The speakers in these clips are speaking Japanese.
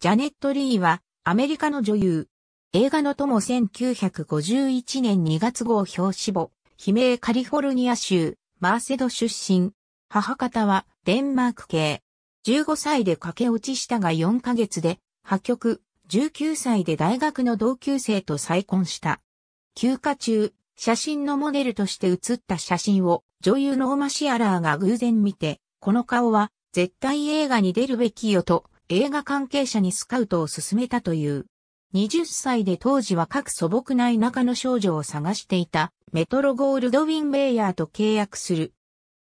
ジャネット・リーは、アメリカの女優。映画の友1951年2月号表紙母、悲鳴カリフォルニア州、マーセド出身。母方は、デンマーク系。15歳で駆け落ちしたが4ヶ月で、破局、19歳で大学の同級生と再婚した。休暇中、写真のモデルとして写った写真を、女優のオマシアラーが偶然見て、この顔は、絶対映画に出るべきよと、映画関係者にスカウトを進めたという。20歳で当時は各素朴な田舎の少女を探していたメトロゴールドウィン・ベイヤーと契約する。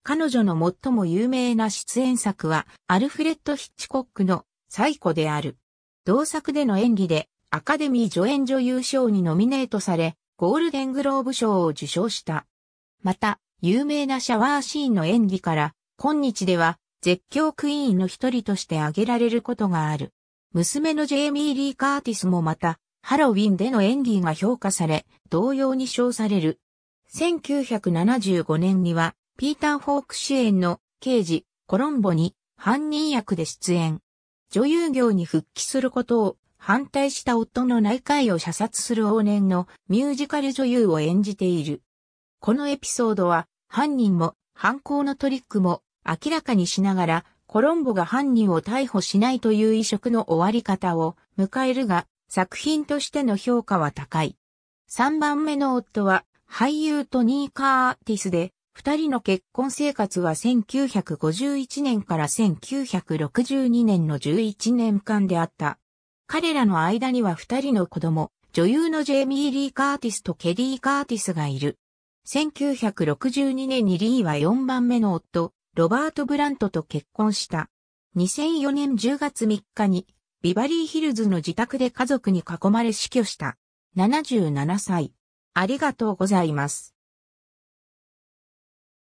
彼女の最も有名な出演作はアルフレッド・ヒッチコックのサイコである。同作での演技でアカデミー助演女優賞にノミネートされ、ゴールデングローブ賞を受賞した。また、有名なシャワーシーンの演技から、今日では絶叫クイーンの一人として挙げられることがある。娘のジェイミー・リー・カーティスもまた、ハロウィンでの演技が評価され、同様に称される。1975年には、ピーター・フォーク主演の刑事、コロンボに犯人役で出演。女優業に復帰することを反対した夫の内科医を射殺する往年のミュージカル女優を演じている。このエピソードは、犯人も犯行のトリックも明らかにしながら、コロンボが犯人を逮捕しないという異色の終わり方を迎えるが、作品としての評価は高い。3番目の夫は俳優トニー・カーティスで、二人の結婚生活は1951年から1962年の11年間であった。彼らの間には二人の子供、女優のジェイミー・リー・カーティスとケリー・カーティスがいる。1962年にリーは4番目の夫、ロバート・ブラントと結婚した。2004年10月3日に、ビバリーヒルズの自宅で家族に囲まれ死去した。77歳。ありがとうございます。